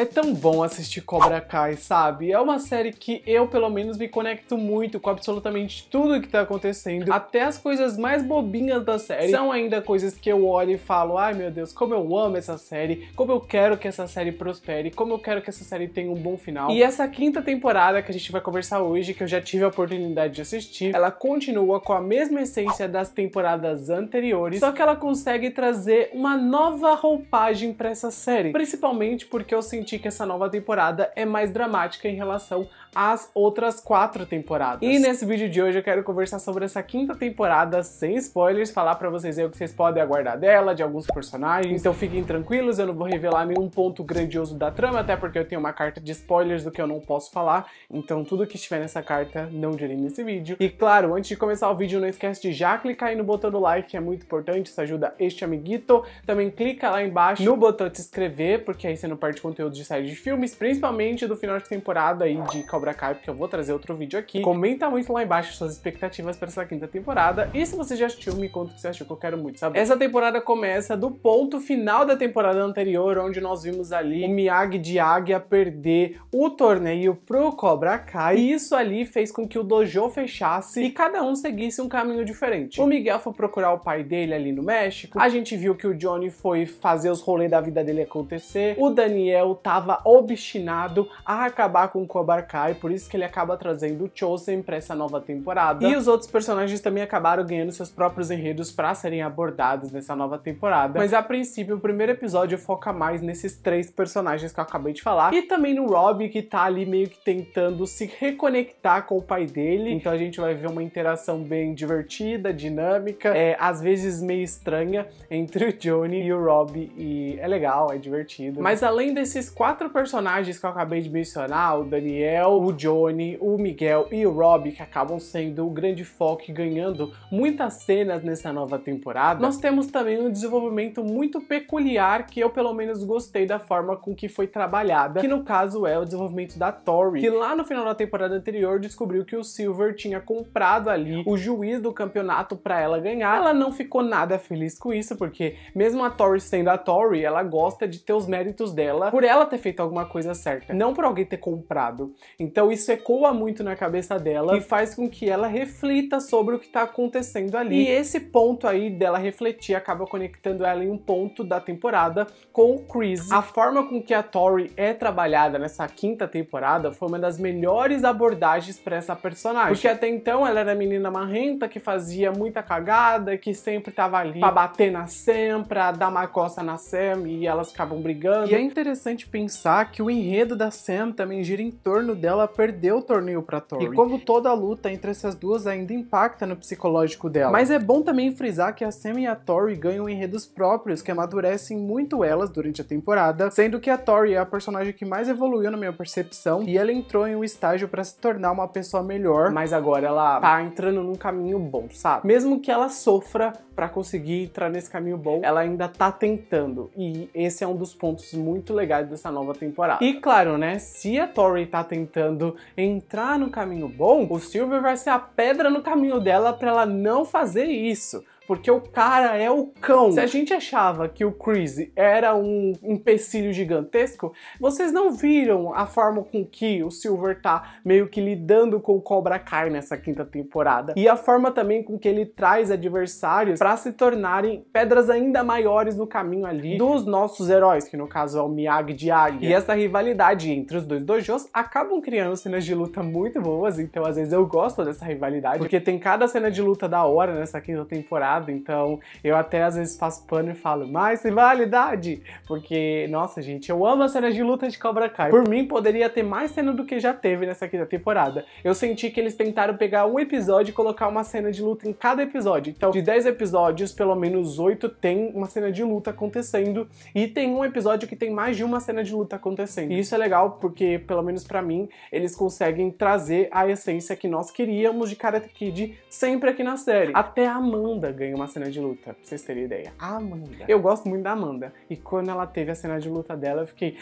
É tão bom assistir Cobra Kai, sabe? É uma série que eu, pelo menos, me conecto muito com absolutamente tudo que tá acontecendo. Até as coisas mais bobinhas da série são ainda coisas que eu olho e falo: ai meu Deus, como eu amo essa série, como eu quero que essa série prospere, como eu quero que essa série tenha um bom final. E essa quinta temporada que a gente vai conversar hoje, que eu já tive a oportunidade de assistir, ela continua com a mesma essência das temporadas anteriores, só que ela consegue trazer uma nova roupagem para essa série, principalmente porque eu senti que essa nova temporada é mais dramática em relação às outras quatro temporadas. E nesse vídeo de hoje eu quero conversar sobre essa quinta temporada sem spoilers, falar para vocês o que vocês podem aguardar dela, de alguns personagens, então fiquem tranquilos, eu não vou revelar nenhum ponto grandioso da trama, até porque eu tenho uma carta de spoilers do que eu não posso falar, então tudo que estiver nessa carta não direi nesse vídeo. E claro, antes de começar o vídeo, não esquece de já clicar aí no botão do like, é muito importante, isso ajuda este amiguito. Também clica lá embaixo no botão de se inscrever, porque aí você não perde conteúdo de série de filmes, principalmente do final de temporada aí de Cobra Kai, porque eu vou trazer outro vídeo aqui. Comenta muito lá embaixo suas expectativas para essa quinta temporada. E se você já assistiu, me conta o que você achou, que eu quero muito saber. Essa temporada começa do ponto final da temporada anterior, onde nós vimos ali o Miyagi de Águia perder o torneio pro Cobra Kai. E isso ali fez com que o dojo fechasse e cada um seguisse um caminho diferente. O Miguel foi procurar o pai dele ali no México. A gente viu que o Johnny foi fazer os rolês da vida dele acontecer. O Daniel estava obstinado a acabar com Cobra Kai, por isso que ele acaba trazendo o Chosen para essa nova temporada. E os outros personagens também acabaram ganhando seus próprios enredos para serem abordados nessa nova temporada. Mas a princípio, o primeiro episódio foca mais nesses três personagens que eu acabei de falar e também no Rob que tá ali meio que tentando se reconectar com o pai dele. Então a gente vai ver uma interação bem divertida, dinâmica, é, às vezes meio estranha entre o Johnny e o Rob e é legal, é divertido. Mas além desses esses quatro personagens que eu acabei de mencionar, o Daniel, o Johnny, o Miguel e o Rob, que acabam sendo o grande foco e ganhando muitas cenas nessa nova temporada, nós temos também um desenvolvimento muito peculiar que eu pelo menos gostei da forma com que foi trabalhada, que no caso é o desenvolvimento da Tori, que lá no final da temporada anterior descobriu que o Silver tinha comprado ali o juiz do campeonato para ela ganhar. Ela não ficou nada feliz com isso, porque mesmo a Tori sendo a Tori, ela gosta de ter os méritos dela por ela ela ter feito alguma coisa certa, não por alguém ter comprado. Então isso ecoa muito na cabeça dela e faz com que ela reflita sobre o que tá acontecendo ali. E esse ponto aí dela refletir acaba conectando ela em um ponto da temporada com o Chris. A forma com que a Tori é trabalhada nessa quinta temporada foi uma das melhores abordagens para essa personagem. Porque até então ela era menina marrenta que fazia muita cagada, que sempre tava ali pra bater na Sam, pra dar uma coça na Sam e elas ficavam brigando. E é interessante pensar que o enredo da Sam também gira em torno dela perder o torneio para Tori. E como toda a luta entre essas duas ainda impacta no psicológico dela. Mas é bom também frisar que a Sam e a Tori ganham enredos próprios que amadurecem muito elas durante a temporada, sendo que a Tori é a personagem que mais evoluiu na minha percepção e ela entrou em um estágio para se tornar uma pessoa melhor, mas agora ela tá entrando num caminho bom, sabe? Mesmo que ela sofra para conseguir entrar nesse caminho bom, ela ainda tá tentando. E esse é um dos pontos muito legais do dessa nova temporada. E claro, né, se a Tori tá tentando entrar no caminho bom, o Silver vai ser a pedra no caminho dela para ela não fazer isso porque o cara é o cão. Se a gente achava que o Chris era um empecilho gigantesco, vocês não viram a forma com que o Silver tá meio que lidando com o Cobra Kai nessa quinta temporada. E a forma também com que ele traz adversários para se tornarem pedras ainda maiores no caminho ali dos nossos heróis, que no caso é o Miyagi de Águia. E essa rivalidade entre os dois dojos acabam criando cenas de luta muito boas, então às vezes eu gosto dessa rivalidade, porque tem cada cena de luta da hora nessa quinta temporada errado. Então eu até às vezes faço pano e falo, mas rivalidade! Porque, nossa, gente, eu amo as cenas de luta de Cobra Kai. Por mim, poderia ter mais cena do que já teve nessa quinta temporada. Eu senti que eles tentaram pegar um episódio e colocar uma cena de luta em cada episódio. Então, de 10 episódios, pelo menos 8 tem uma cena de luta acontecendo. E tem um episódio que tem mais de uma cena de luta acontecendo. E isso é legal porque, pelo menos para mim, eles conseguem trazer a essência que nós queríamos de Karate Kid sempre aqui na série. Até a Amanda ganha uma cena de luta, pra vocês terem ideia. Amanda. Eu gosto muito da Amanda. E quando ela teve a cena de luta dela, eu fiquei.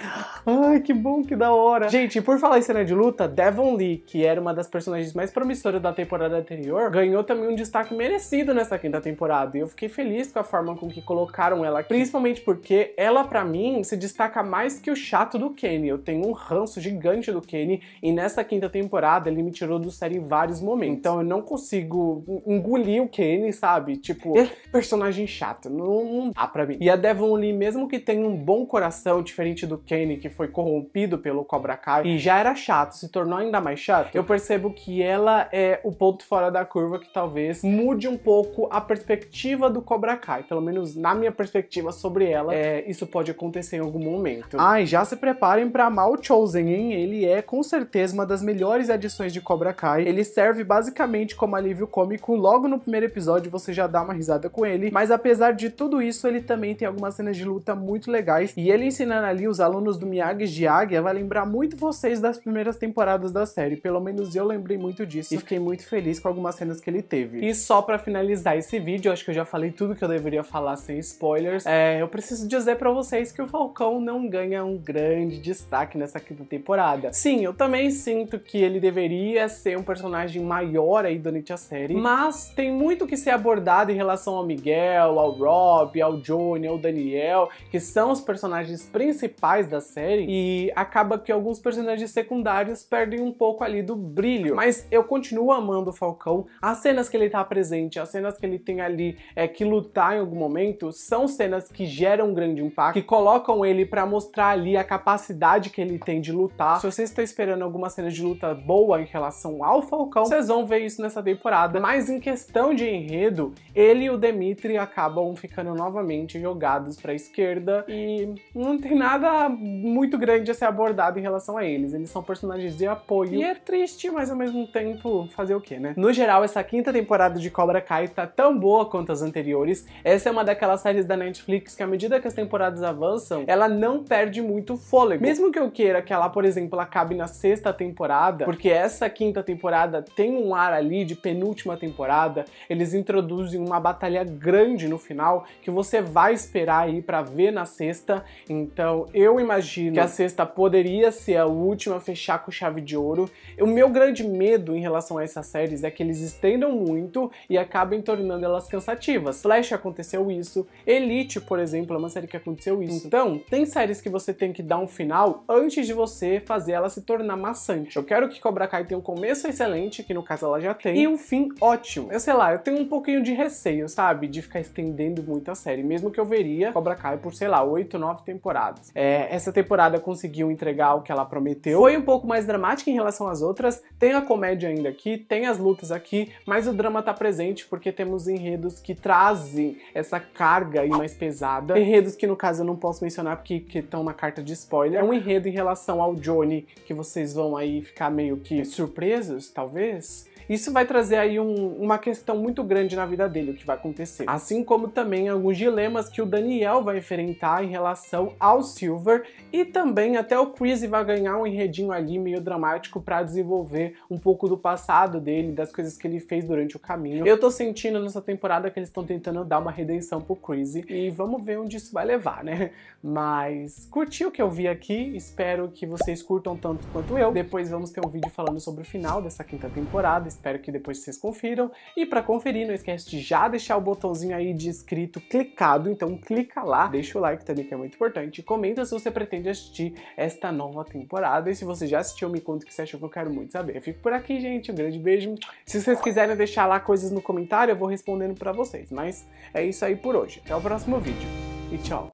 Ai, que bom, que da hora. Gente, por falar em cena de luta, Devon Lee, que era uma das personagens mais promissoras da temporada anterior, ganhou também um destaque merecido nessa quinta temporada. E eu fiquei feliz com a forma com que colocaram ela aqui. Principalmente porque ela, para mim, se destaca mais que o chato do Kenny. Eu tenho um ranço gigante do Kenny. E nessa quinta temporada, ele me tirou do série em vários momentos. Então eu não consigo engolir o Kenny, sabe? Tipo, tipo, personagem chato Não, não dá pra mim. E a Devon Lee, mesmo que tenha um bom coração, diferente do Kenny, que foi corrompido pelo Cobra Kai e já era chato, se tornou ainda mais chato, eu percebo que ela é o ponto fora da curva que talvez mude um pouco a perspectiva do Cobra Kai. Pelo menos na minha perspectiva sobre ela, é, é isso pode acontecer em algum momento. Ah, e já se preparem para amar o Chosen, hein? Ele é com certeza uma das melhores adições de Cobra Kai. Ele serve basicamente como alívio cômico. Logo no primeiro episódio você já dá uma risada com ele, mas apesar de tudo isso, ele também tem algumas cenas de luta muito legais e ele ensinando ali os alunos do Miyagi de Águia vai lembrar muito vocês das primeiras temporadas da série, pelo menos eu lembrei muito disso e fiquei muito feliz com algumas cenas que ele teve. E só para finalizar esse vídeo, acho que eu já falei tudo que eu deveria falar sem spoilers, é, eu preciso dizer para vocês que o Falcão não ganha um grande destaque nessa quinta temporada. Sim, eu também sinto que ele deveria ser um personagem maior aí durante a série, mas tem muito que ser abordado errado em relação ao Miguel, ao Rob, ao Johnny, ao Daniel, que são os personagens principais da série, e acaba que alguns personagens secundários perdem um pouco ali do brilho. Mas eu continuo amando o Falcão, as cenas que ele tá presente, as cenas que ele tem ali é, que lutar em algum momento, são cenas que geram um grande impacto, que colocam ele para mostrar ali a capacidade que ele tem de lutar. Se vocês estão esperando alguma cena de luta boa em relação ao Falcão, vocês vão ver isso nessa temporada. Mas em questão de enredo, ele e o Demitri acabam ficando novamente jogados para a esquerda e não tem nada muito grande a ser abordado em relação a eles. Eles são personagens de apoio e é triste, mas ao mesmo tempo fazer o que, né? No geral, essa quinta temporada de Cobra Kai tá tão boa quanto as anteriores. Essa é uma daquelas séries da Netflix que à medida que as temporadas avançam, ela não perde muito fôlego. Mesmo que eu queira que ela, por exemplo, acabe na sexta temporada, porque essa quinta temporada tem um ar ali de penúltima temporada, eles introduzem uma batalha grande no final que você vai esperar aí para ver na sexta. Então eu imagino que a sexta poderia ser a última a fechar com chave de ouro. O meu grande medo em relação a essas séries é que eles estendam muito e acabem tornando elas cansativas. Flash aconteceu isso, Elite, por exemplo, é uma série que aconteceu isso. Então, tem séries que você tem que dar um final antes de você fazer ela se tornar maçante. Eu quero que Cobra Kai tenha um começo excelente, que no caso ela já tem, e um fim ótimo. Eu sei lá, eu tenho um pouquinho de receio receio, sabe, de ficar estendendo muito a série, mesmo que eu veria Cobra Kai por, sei lá, oito, nove temporadas. É, essa temporada conseguiu entregar o que ela prometeu. Foi um pouco mais dramática em relação às outras, tem a comédia ainda aqui, tem as lutas aqui, mas o drama tá presente porque temos enredos que trazem essa carga aí mais pesada. Enredos que, no caso, eu não posso mencionar porque estão na carta de spoiler. É um enredo em relação ao Johnny que vocês vão aí ficar meio que surpresos, talvez isso vai trazer aí um, uma questão muito grande na vida dele, o que vai acontecer. Assim como também alguns dilemas que o Daniel vai enfrentar em relação ao Silver e também até o Chris vai ganhar um enredinho ali meio dramático para desenvolver um pouco do passado dele, das coisas que ele fez durante o caminho. Eu tô sentindo nessa temporada que eles estão tentando dar uma redenção pro Chris e vamos ver onde isso vai levar, né? Mas curti o que eu vi aqui, espero que vocês curtam tanto quanto eu. Depois vamos ter um vídeo falando sobre o final dessa quinta temporada, espero que depois vocês confiram. E para conferir, não esquece de já deixar o botãozinho aí de inscrito clicado, então clica lá, deixa o like também que é muito importante, comenta se você pretende assistir esta nova temporada e se você já assistiu, me conta o que você achou que eu quero muito saber. Eu fico por aqui, gente, um grande beijo. Se vocês quiserem deixar lá coisas no comentário, eu vou respondendo para vocês, mas é isso aí por hoje. Até o próximo vídeo e tchau!